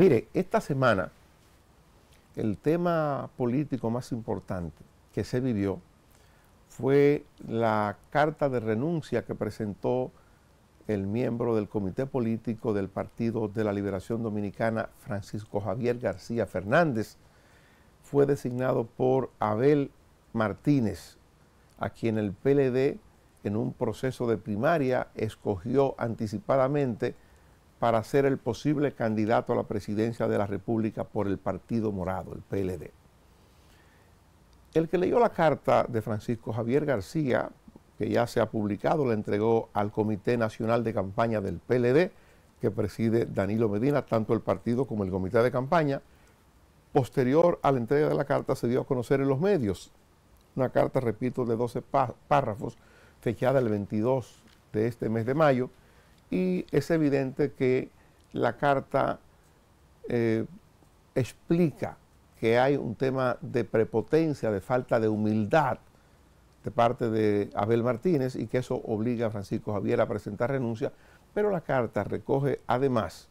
Mire, esta semana el tema político más importante que se vivió fue la carta de renuncia que presentó el miembro del comité político del Partido de la Liberación Dominicana, Francisco Javier García Fernández. Fue designado por Abel Martínez, a quien el PLD en un proceso de primaria escogió anticipadamente para ser el posible candidato a la presidencia de la República por el Partido Morado, el PLD. El que leyó la carta de Francisco Javier García, que ya se ha publicado, la entregó al Comité Nacional de Campaña del PLD, que preside Danilo Medina, tanto el partido como el comité de campaña. Posterior a la entrega de la carta se dio a conocer en los medios una carta, repito, de 12 párrafos, fechada el 22 de este mes de mayo, y es evidente que la carta eh, explica que hay un tema de prepotencia, de falta de humildad de parte de Abel Martínez y que eso obliga a Francisco Javier a presentar renuncia, pero la carta recoge además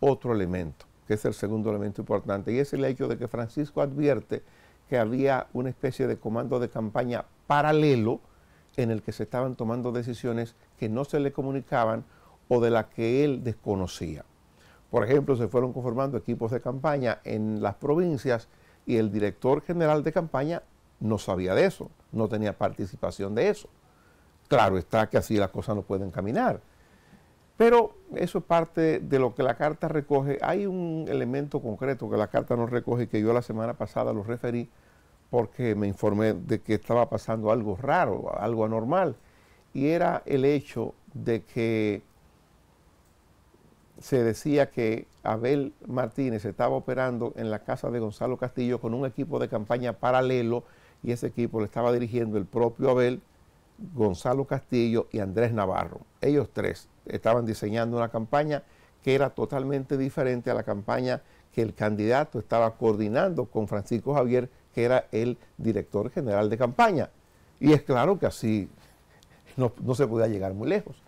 otro elemento, que es el segundo elemento importante, y es el hecho de que Francisco advierte que había una especie de comando de campaña paralelo, en el que se estaban tomando decisiones que no se le comunicaban o de las que él desconocía. Por ejemplo, se fueron conformando equipos de campaña en las provincias y el director general de campaña no sabía de eso, no tenía participación de eso. Claro está que así las cosas no pueden caminar. Pero eso es parte de lo que la carta recoge. Hay un elemento concreto que la carta no recoge y que yo la semana pasada lo referí porque me informé de que estaba pasando algo raro, algo anormal, y era el hecho de que se decía que Abel Martínez estaba operando en la casa de Gonzalo Castillo con un equipo de campaña paralelo y ese equipo lo estaba dirigiendo el propio Abel, Gonzalo Castillo y Andrés Navarro. Ellos tres estaban diseñando una campaña que era totalmente diferente a la campaña que el candidato estaba coordinando con Francisco Javier que era el director general de campaña. Y es claro que así no, se podía llegar muy lejos.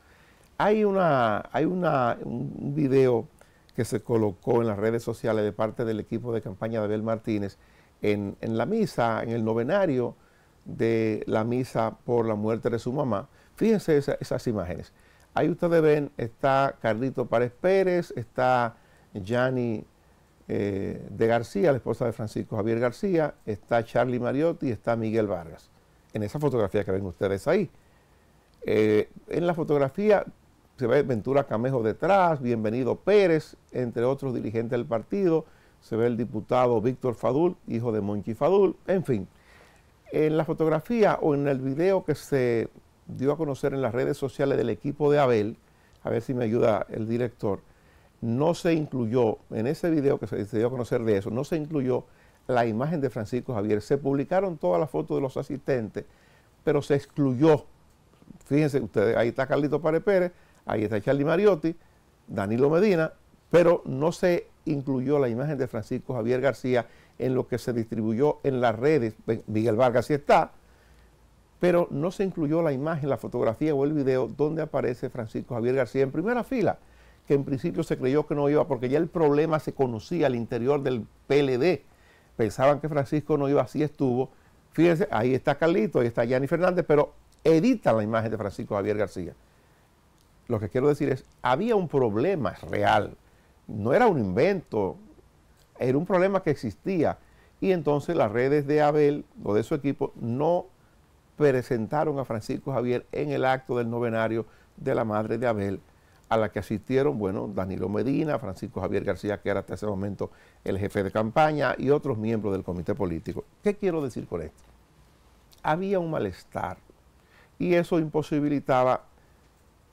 Hay, una, hay una, un video que se colocó en las redes sociales de parte del equipo de campaña de Abel Martínez en, la misa, en el novenario de la misa por la muerte de su mamá. Fíjense esas imágenes. Ahí ustedes ven, está Carlito Párez Pérez, está Gianni eh, de García, la esposa de Francisco Javier García, está Charlie Mariotti y está Miguel Vargas. En esa fotografía que ven ustedes ahí. Eh, en la fotografía se ve Ventura Camejo detrás, Bienvenido Pérez, entre otros dirigentes del partido. Se ve el diputado Víctor Fadul, hijo de Monchi Fadul, en fin. En la fotografía o en el video que se dio a conocer en las redes sociales del equipo de Abel, a ver si me ayuda el director, no se incluyó, en ese video que se, dio a conocer de eso, no se incluyó la imagen de Francisco Javier. Se publicaron todas las fotos de los asistentes, pero se excluyó. Fíjense ustedes, ahí está Carlito Párez Pérez, ahí está Charlie Mariotti, Danilo Medina, pero no se incluyó la imagen de Francisco Javier García en lo que se distribuyó en las redes. Miguel Vargas sí está, pero no se incluyó la imagen, la fotografía o el video donde aparece Francisco Javier García en primera fila que en principio se creyó que no iba, porque ya el problema se conocía al interior del PLD. Pensaban que Francisco no iba, así estuvo. Fíjense, ahí está Carlito, ahí está Yanni Fernández, pero editan la imagen de Francisco Javier García. Lo que quiero decir es, había un problema real, no era un invento, era un problema que existía. Y entonces las redes de Abel o de su equipo no presentaron a Francisco Javier en el acto del novenario de la madre de Abel a la que asistieron, bueno, Danilo Medina, Francisco Javier García, que era hasta ese momento el jefe de campaña, y otros miembros del comité político. ¿Qué quiero decir con esto? Había un malestar y eso imposibilitaba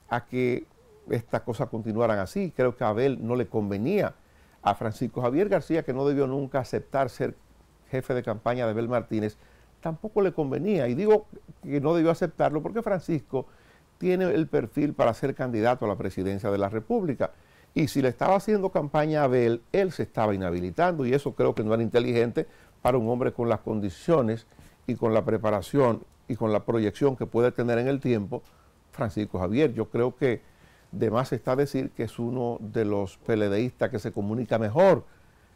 a que estas cosas continuaran así. Creo que a Abel no le convenía a Francisco Javier García, que no debió nunca aceptar ser jefe de campaña de Abel Martínez, tampoco le convenía. Y digo que no debió aceptarlo porque Francisco tiene el perfil para ser candidato a la presidencia de la República. Y si le estaba haciendo campaña a Abel, él se estaba inhabilitando y eso creo que no era inteligente para un hombre con las condiciones y con la preparación y con la proyección que puede tener en el tiempo Francisco Javier. Yo creo que de más está decir que es uno de los peledeístas que se comunica mejor,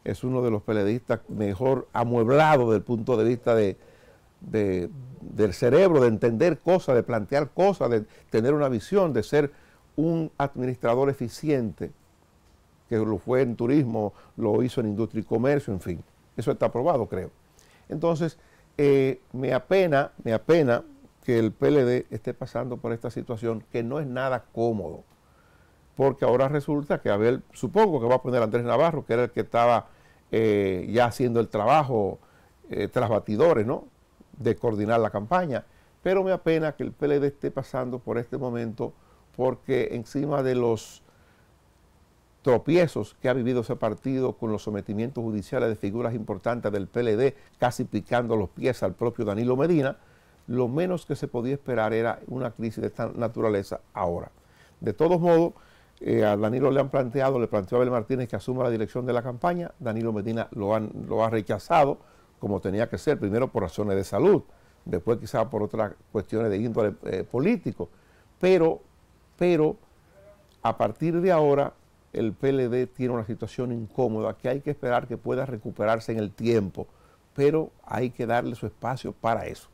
es uno de los peledeístas mejor amueblado desde el punto de vista de, del cerebro, de entender cosas, de plantear cosas, de tener una visión, de ser un administrador eficiente, que lo fue en turismo, lo hizo en industria y comercio, en fin. Eso está aprobado, creo. Entonces, eh, me apena, me apena que el PLD esté pasando por esta situación que no es nada cómodo. Porque ahora resulta que Abel, supongo que va a poner a Andrés Navarro, que era el que estaba eh, ya haciendo el trabajo eh, tras batidores, ¿no? de coordinar la campaña. Pero me apena que el PLD esté pasando por este momento porque encima de los tropiezos que ha vivido ese partido con los sometimientos judiciales de figuras importantes del PLD, casi picando los pies al propio Danilo Medina, lo menos que se podía esperar era una crisis de esta naturaleza ahora. De todos modos, eh, a Danilo le han planteado, le planteó a Abel Martínez que asuma la dirección de la campaña, Danilo Medina lo ha rechazado, como tenía que ser, primero por razones de salud, después quizás por otras cuestiones de índole eh, político, pero, pero a partir de ahora el PLD tiene una situación incómoda que hay que esperar que pueda recuperarse en el tiempo, pero hay que darle su espacio para eso.